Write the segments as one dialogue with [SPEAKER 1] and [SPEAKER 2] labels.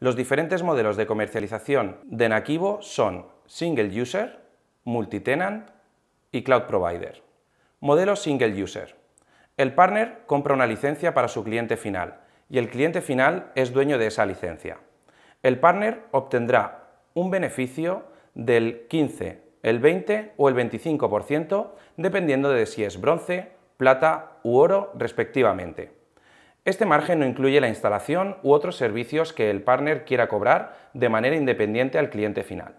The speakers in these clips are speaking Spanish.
[SPEAKER 1] Los diferentes modelos de comercialización de Nakivo son Single User, Multitenant y Cloud Provider. Modelo Single User. El partner compra una licencia para su cliente final y el cliente final es dueño de esa licencia. El partner obtendrá un beneficio del 15, el 20 o el 25% dependiendo de si es bronce, plata u oro respectivamente. Este margen no incluye la instalación u otros servicios que el partner quiera cobrar de manera independiente al cliente final.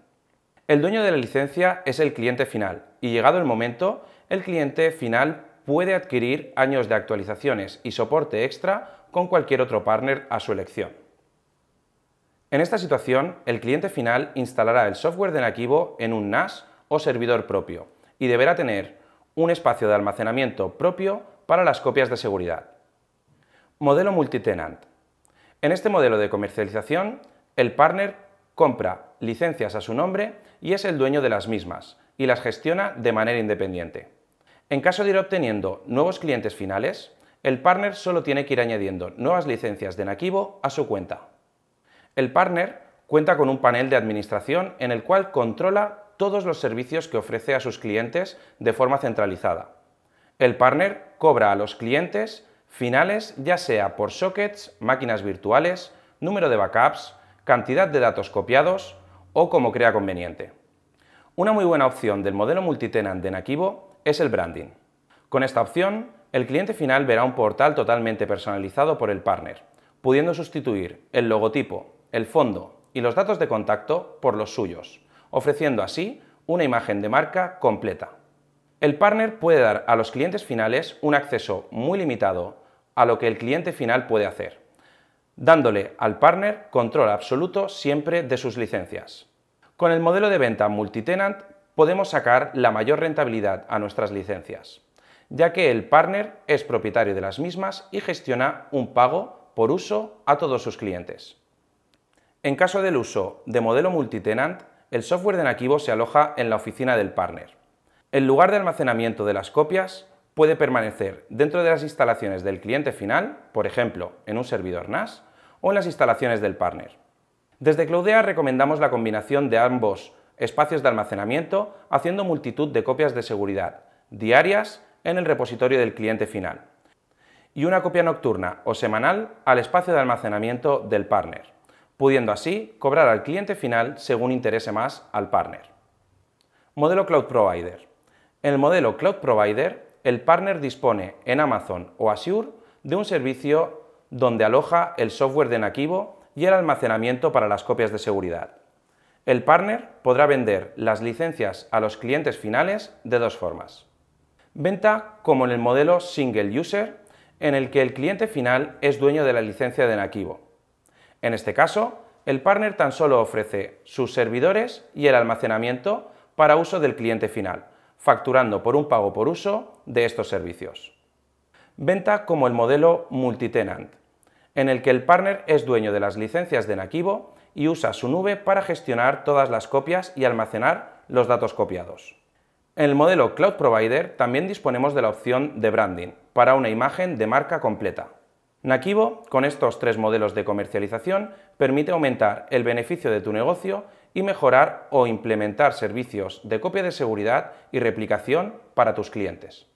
[SPEAKER 1] El dueño de la licencia es el cliente final y llegado el momento, el cliente final puede adquirir años de actualizaciones y soporte extra con cualquier otro partner a su elección. En esta situación, el cliente final instalará el software de Nakivo en un NAS o servidor propio y deberá tener un espacio de almacenamiento propio para las copias de seguridad. Modelo multitenant. En este modelo de comercialización, el partner compra licencias a su nombre y es el dueño de las mismas y las gestiona de manera independiente. En caso de ir obteniendo nuevos clientes finales, el partner solo tiene que ir añadiendo nuevas licencias de Nakivo a su cuenta. El partner cuenta con un panel de administración en el cual controla todos los servicios que ofrece a sus clientes de forma centralizada. El partner cobra a los clientes finales ya sea por sockets, máquinas virtuales, número de backups, cantidad de datos copiados o como crea conveniente. Una muy buena opción del modelo multitenant de Nakivo es el branding. Con esta opción, el cliente final verá un portal totalmente personalizado por el partner, pudiendo sustituir el logotipo, el fondo y los datos de contacto por los suyos, ofreciendo así una imagen de marca completa. El partner puede dar a los clientes finales un acceso muy limitado a lo que el cliente final puede hacer, dándole al partner control absoluto siempre de sus licencias. Con el modelo de venta multitenant podemos sacar la mayor rentabilidad a nuestras licencias, ya que el partner es propietario de las mismas y gestiona un pago por uso a todos sus clientes. En caso del uso de modelo multitenant, el software de Nakivo se aloja en la oficina del partner. En lugar de almacenamiento de las copias puede permanecer dentro de las instalaciones del cliente final, por ejemplo, en un servidor NAS, o en las instalaciones del partner. Desde Cloudea recomendamos la combinación de ambos espacios de almacenamiento haciendo multitud de copias de seguridad diarias en el repositorio del cliente final y una copia nocturna o semanal al espacio de almacenamiento del partner, pudiendo así cobrar al cliente final según interese más al partner. Modelo Cloud Provider. el modelo Cloud Provider el partner dispone en Amazon o Azure de un servicio donde aloja el software de Nakivo y el almacenamiento para las copias de seguridad. El partner podrá vender las licencias a los clientes finales de dos formas. Venta como en el modelo single user, en el que el cliente final es dueño de la licencia de Nakivo. En este caso, el partner tan solo ofrece sus servidores y el almacenamiento para uso del cliente final facturando por un pago por uso de estos servicios. Venta como el modelo multitenant, en el que el partner es dueño de las licencias de Nakivo y usa su nube para gestionar todas las copias y almacenar los datos copiados. En el modelo Cloud Provider también disponemos de la opción de branding para una imagen de marca completa. Nakivo, con estos tres modelos de comercialización, permite aumentar el beneficio de tu negocio y mejorar o implementar servicios de copia de seguridad y replicación para tus clientes.